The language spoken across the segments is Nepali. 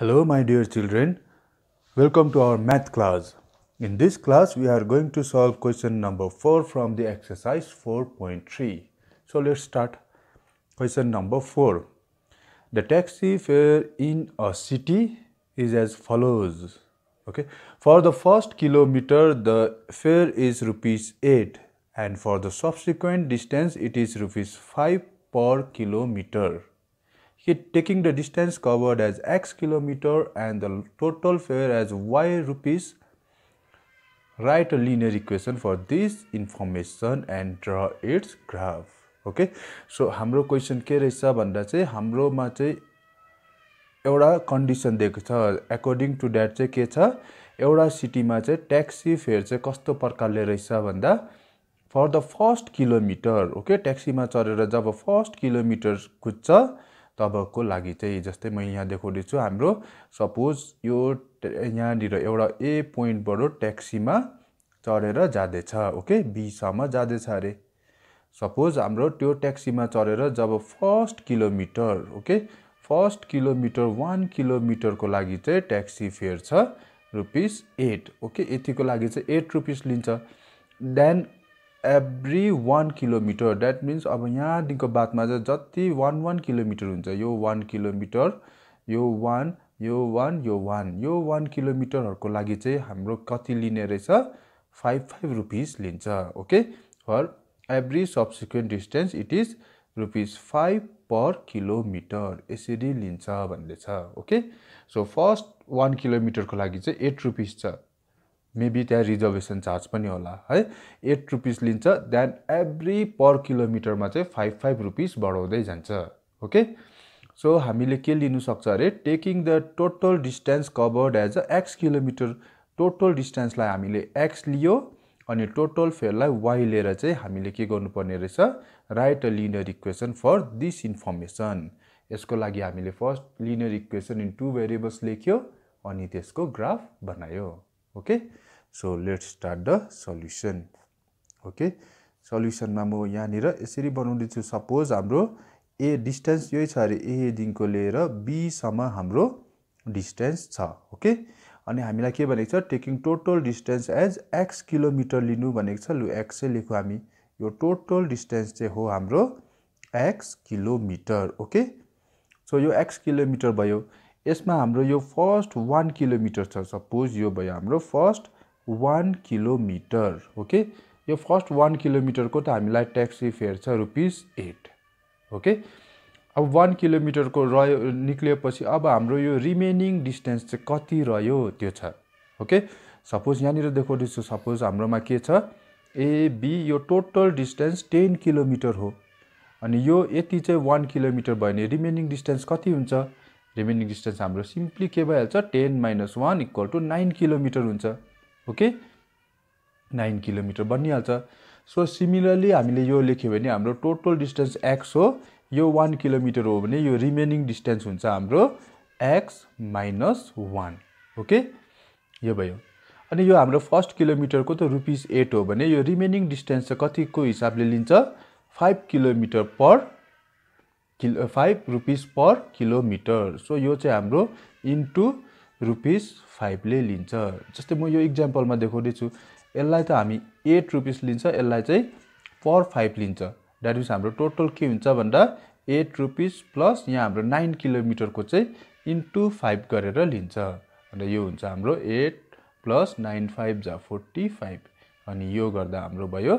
Hello my dear children, welcome to our math class. In this class we are going to solve question number 4 from the exercise 4.3. So let's start question number 4. The taxi fare in a city is as follows. Okay. For the first kilometer the fare is rupees 8 and for the subsequent distance it is rupees 5 per kilometer Here taking the distance covered as x kilometer and the total fare as y rupees, write a linear equation for this information and draw its graph. Okay so हाम्रो क्वेसन के रहेछ भन्दा चाहिँ हाम्रोमा चाहिँ एउटा कन्डिसन दिएको छ एकोर्डिङ टु द्याट चाहिँ के छ एउटा सिटीमा चाहिँ ट्याक्सी फेयर चाहिँ कस्तो प्रकारले रहेछ भन्दा for the first kilometre okay ट्याक्सीमा चढेर जब फर्स्ट किलोमिटर कुद्छ तबको लागि चाहिँ जस्तै म यहाँ देखाउँदैछु हाम्रो सपोज यो यहाँनिर एउटा ए पोइन्टबाट ट्याक्सीमा चढेर जाँदैछ ओके बीसम्म जाँदैछ अरे सपोज हाम्रो त्यो ट्याक्सीमा चढेर जब first kilometre okay first kilometre one किलोमिटरको लागि चाहिँ ट्याक्सी फेयर छ रुपिस एट ओके यतिको लागि चाहिँ एट रुपिस लिन्छ then every one kilometre that means अब यहाँदेखिको बादमा चाहिँ जति वान वान किलोमिटर हुन्छ यो वान किलोमिटर यो वान यो वान यो वान यो वान किलोमिटरहरूको लागि चाहिँ हाम्रो कति लिने रहेछ फाइभ फाइभ रुपिस लिन्छ okay for every subsequent distance it is rupees five per kilometre यसरी लिन्छ भन्दैछ ओके सो फर्स्ट वान किलोमिटरको लागि चाहिँ एट रुपिस छ मेबी त्यहाँ रिजर्भेसन चार्ज पनि होला है एट रुपिस लिन्छ देन एभ्री पर किलोमिटरमा चाहिँ फाइभ फाइभ रुपिस बढाउँदै जान्छ ओके सो हामीले के लिनु सक्छ अरे taking the total distance covered as a x kilometre total डिस्टेन्सलाई हामीले एक्स लियो अनि टोटल फेयरलाई वाइ लिएर चाहिँ हामीले के गर्नुपर्ने रहेछ write a linear equation for this information यसको लागि हामीले first linear equation in two variables लेख्यो अनि त्यसको ग्राफ बनायो okay so let's start the solution okay सल्युसनमा म यहाँनिर यसरी बनाउँदैछु सपोज हाम्रो ए डिस्टेन्स यही छ अरे एदेखिको लिएर बीसम्म हाम्रो डिस्टेन्स छ ओके अनि हामीलाई के भनेको छ taking total distance as x kilometre लिनु भनेको छ लु एक्स चाहिँ लेखौँ हामी यो टोटल डिस्टेन्स चाहिँ हो हाम्रो एक्स किलोमिटर ओके सो यो एक्स किलोमिटर भयो यसमा हाम्रो यो फर्स्ट वान किलोमिटर छ सपोज यो भयो हाम्रो फर्स्ट वान किलोमिटर ओके यो फर्स्ट वान किलोमिटरको त हामीलाई ट्याक्सी फेयर छ रुपिस एट ओके अब वान किलोमिटरको रह्यो निक्लिएपछि अब हाम्रो यो रिमेनिङ डिस्टेन्स चाहिँ कति रह्यो त्यो छ ओके सपोज यहाँनिर देखाउँदैछु सपोज हाम्रोमा के छ एबी यो टोटल डिस्टेन्स टेन किलोमिटर हो अनि यो यति चाहिँ वान किलोमिटर भयो भने रिमेनिङ डिस्टेन्स कति हुन्छ रिमेनिङ डिस्टेन्स हाम्रो सिम्पली के भइहाल्छ ten minus one equal to nine kilometre हुन्छ ओके नाइन किलोमिटर बनिहाल्छ सो सिमिलरली हामीले यो लेख्यो भने हाम्रो टोटल डिस्टेन्स एक्स हो यो वान किलोमिटर हो भने यो रिमेनिङ डिस्टेन्स हुन्छ हाम्रो एक्स माइनस वान ओके यो भयो अनि यो हाम्रो फर्स्ट किलोमिटरको त रुपिस एट हो भने यो रिमेनिङ डिस्टेन्स चाहिँ कतिको हिसाबले लिन्छ five kilometre per kilo five rupees per kilometre so यो चाहिँ हाम्रो इन्टु रुपिस फाइभले लिन्छ जस्तै म यो इक्जाम्पलमा देखाउँदैछु यसलाई त हामी एट रुपिस लिन्छ यसलाई चाहिँ पर फाइभ लिन्छ द्याट मिन्स हाम्रो टोटल के हुन्छ भन्दा एट रुपिस प्लस यहाँ हाम्रो नाइन किलोमिटरको चाहिँ इन्टु फाइभ गरेर लिन्छ अन्त यो हुन्छ हाम्रो एट प्लस नाइन फाइभ जा फोर्टी फाइभ अनि यो गर्दा हाम्रो भयो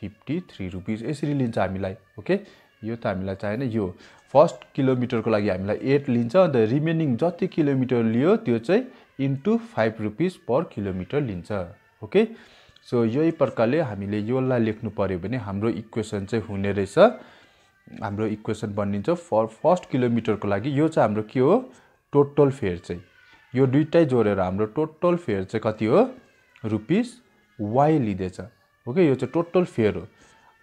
फिफ्टी थ्री रुपिस यसरी लिन्छ हामीलाई ओके यो त हामीलाई चाहिएन यो फर्स्ट किलोमिटरको लागि हामीलाई एट लिन्छ अन्त रिमेनिङ जति किलोमिटर लियो त्यो चाहिँ into five rupees per kilometre लिन्छ ओके सो यही प्रकारले हामीले यसलाई लेख्नु पऱ्यो भने हाम्रो इक्वेसन चाहिँ हुने रहेछ हाम्रो इक्वेसन बनिन्छ फर फर्स्ट किलोमिटरको लागि यो चाहिँ हाम्रो के हो टोटल फेयर चाहिँ यो दुइटै जोडेर हाम्रो टोटल फेयर चाहिँ कति हो रुपिस वाइ लिँदैछ ओके यो चाहिँ टोटल फेयर हो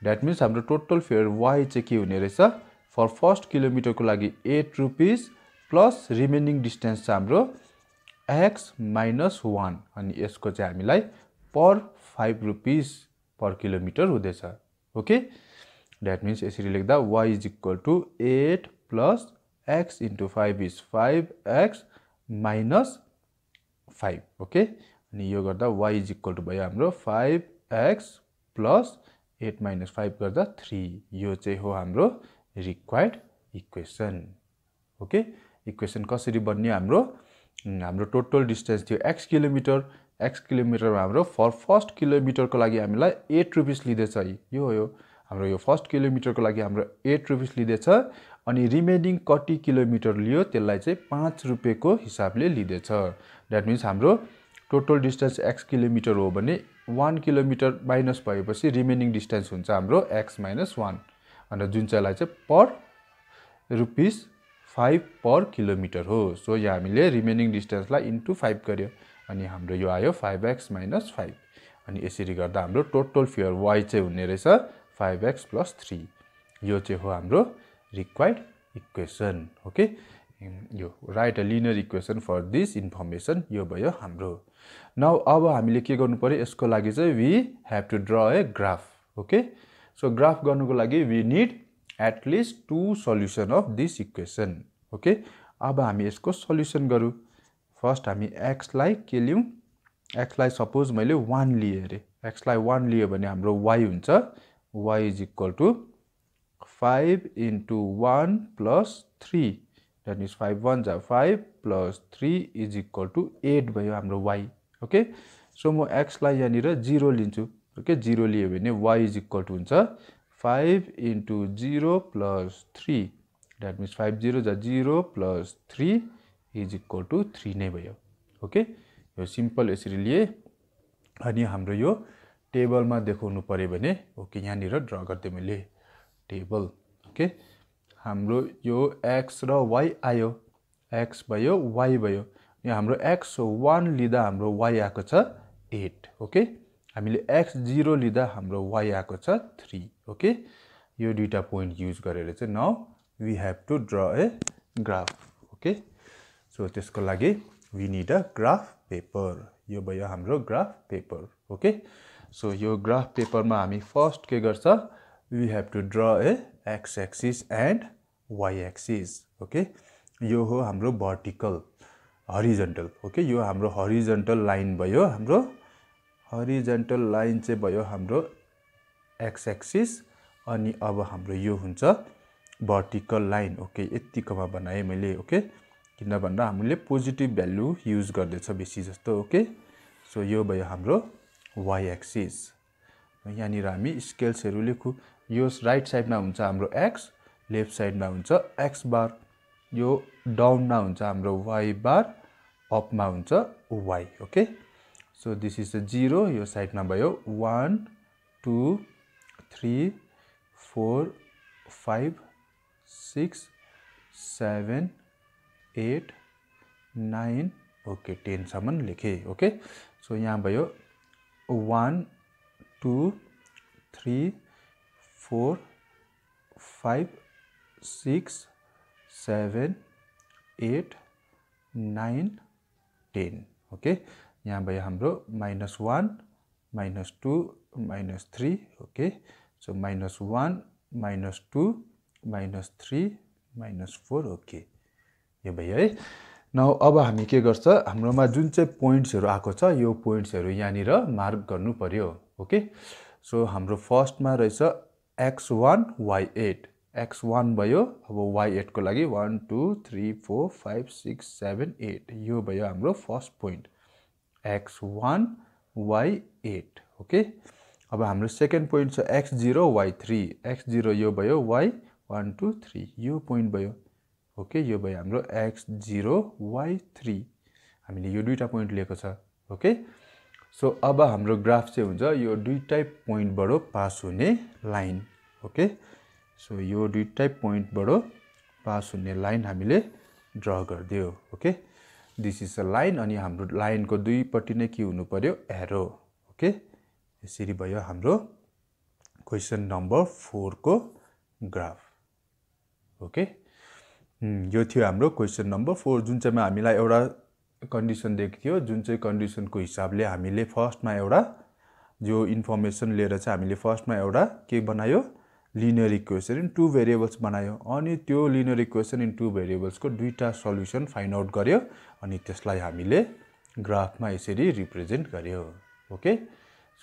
द्याट मिन्स हाम्रो टोटल फेयर वाइ चाहिँ के हुने रहेछ फर फर्स्ट किलोमिटरको लागि eight rupees plus remaining distance चाहिँ हाम्रो एक्स माइनस वान अनि यसको चाहिँ हामीलाई per five rupees per kilometre हुँदैछ ओके द्याट मिन्स यसरी लेख्दा y is equal to eight plus x into five is five x minus five okay अनि यो गर्दा वाइ इज इक्वल टु भयो हाम्रो five x plus eight minus five गर्दा थ्री यो चाहिँ हो हाम्रो रिक्वायर्ड इक्वेसन ओके इक्वेसन कसरी बन्यो हाम्रो हाम्रो टोटल डिस्टेन्स थियो एक्स किलोमिटर एक्स किलोमिटर हाम्रो फर फर्स्ट किलोमिटरको लागि हामीलाई एट रुपिस लिँदैछ है यो हो हाम्रो यो फर्स्ट किलोमिटरको लागि हाम्रो एट रुपिस लिँदैछ अनि रिमेनिङ कति किलोमिटर लियो त्यसलाई चाहिँ पाँच रुपियाँको हिसाबले लिँदैछ द्याट मिन्स हाम्रो टोटल डिस्टेन्स एक्स किलोमिटर हो भने वान किलोमिटर माइनस भएपछि रिमेनिङ डिस्टेन्स हुन्छ हाम्रो एक्स माइनस वान भनेर जुन चाहिँलाई चाहिँ per rupees five per kilometre हो सो यहाँ हामीले रिमेनिङ डिस्टेन्सलाई इन्टु फाइभ गऱ्यो अनि हाम्रो यो आयो फाइभ एक्स माइनस फाइभ अनि यसरी गर्दा हाम्रो टोटल फियर वाइ चाहिँ हुने रहेछ फाइभ एक्स प्लस थ्री यो चाहिँ हो हाम्रो रिक्वायर्ड इक्वेसन ओके यो write a linear equation for this information यो भयो हाम्रो नाउ अब हामीले के गर्नु पऱ्यो यसको लागि चाहिँ we have to draw a graph okay so graph गर्नुको लागि we need at least two solution of this equation okay अब हामी यसको सल्युसन गरौँ फर्स्ट हामी एक्सलाई के लियौँ एक्सलाई सपोज मैले वान लिएँ अरे एक्सलाई वान लियो भने हाम्रो वाइ हुन्छ y is equal to five into one plus three that means five one जा five plus three is equal to eight भयो हाम्रो वाइ ओके सो म एक्सलाई यहाँनिर जिरो लिन्छु ओके जिरो लियो भने वाइ इज इक्वल टु हुन्छ five into zero plus three that means five zero जा zero plus three is equal to three नै भयो ओके यो सिम्पल यसरी लिएँ अनि हाम्रो यो टेबलमा देखाउनु पऱ्यो भने ओके यहाँनिर ड्र गर्थेँ मैले टेबल ओके हाम्रो यो एक्स र वाइ आयो एक्स भयो वाइ भयो यहाँ हाम्रो एक्स वान लिँदा हाम्रो वाइ आएको छ एट ओके हामीले एक्स जिरो लिँदा हाम्रो वाइ आएको छ थ्री ओके यो दुइटा पोइन्ट युज गरेर चाहिँ now we have to draw a graph okay so त्यसको लागि we need a graph paper यो भयो हाम्रो ग्राफ पेपर ओके सो यो ग्राफ पेपरमा हामी फर्स्ट के गर्छ we have to draw a x axis and y axis okay यो हो हाम्रो भर्टिकल हरिजेन्टल ओके यो हाम्रो हरिजेन्टल लाइन भयो हाम्रो हरिजेन्टल लाइन चाहिँ भयो हाम्रो एक्स एक्सिस अनि अब हाम्रो यो हुन्छ भर्टिकल लाइन ओके यत्तिकोमा बनाएँ मैले ओके किन भन्दा हामीले पोजिटिभ भ्यालु युज गर्दैछ बेसी जस्तो ओके सो यो भयो हाम्रो वाइ एक्सिस यहाँनिर हामी स्केल्सहरू लेखौँ यो राइट साइडमा हुन्छ हाम्रो एक्स लेफ्ट साइडमा हुन्छ एक्स बार यो डाउनमा हुन्छ हाम्रो वाइ बार अपमा हुन्छ y okay so this is a zero यो साइडमा भयो one two three four five six seven eight nine okay टेनसम्म लेखेँ ओके सो यहाँ भयो one two three four five six seven eight nine ten okay यहाँ भयो हाम्रो minus one minus two minus three okay so minus one minus two minus three minus four okay यो भयो है न अब हामी के गर्छ हाम्रोमा जुन चाहिँ पोइन्ट्सहरू आएको छ यो पोइन्ट्सहरू यहाँनिर मार्क गर्नु पऱ्यो ओके सो हाम्रो फर्स्टमा रहेछ x one y eight x one भयो अब y8 एटको लागि one two three four five six seven eight यो भयो हाम्रो first point x one y eight okay अब हाम्रो सेकेन्ड पोइन्ट छ x zero y three x zero यो भयो वाइ वान टू थ्री यो पोइन्ट भयो ओके यो भयो हाम्रो एक्स जिरो वाइ थ्री हामीले यो दुईवटा पोइन्ट लिएको छ ओके सो अब हाम्रो ग्राफ चाहिँ हुन्छ यो प्वाइन्ट पोइन्टबाट पास हुने लाइन ओके सो यो दुइटै पोइन्टबाट पास हुने लाइन हामीले ड्र गरिदियो okay this is a line अनि हाम्रो लाइनको दुईपट्टि नै के हुनु पऱ्यो एरो ओके यसरी भयो हाम्रो क्वेसन नम्बर फोरको ग्राफ ओके यो थियो हाम्रो क्वेसन नम्बर फोर जुन चाहिँमा हामीलाई एउटा कन्डिसन दिएको थियो जुन चाहिँ कन्डिसनको हिसाबले हामीले फर्स्टमा एउटा जो इन्फर्मेसन लिएर चाहिँ हामीले फर्स्टमा एउटा के बनायो linear equation in two variables बनायो अनि त्यो लिनियर इक्वेसन इन टु भेरिएबल्सको दुईवटा सल्युसन फाइन्ड आउट गर्यो अनि त्यसलाई हामीले ग्राफमा यसरी रिप्रेजेन्ट गर्यो ओके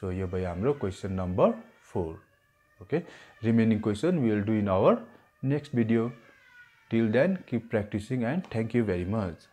सो यो भयो हाम्रो question number four okay remaining question will do in our next video till then keep practicing and thank you very much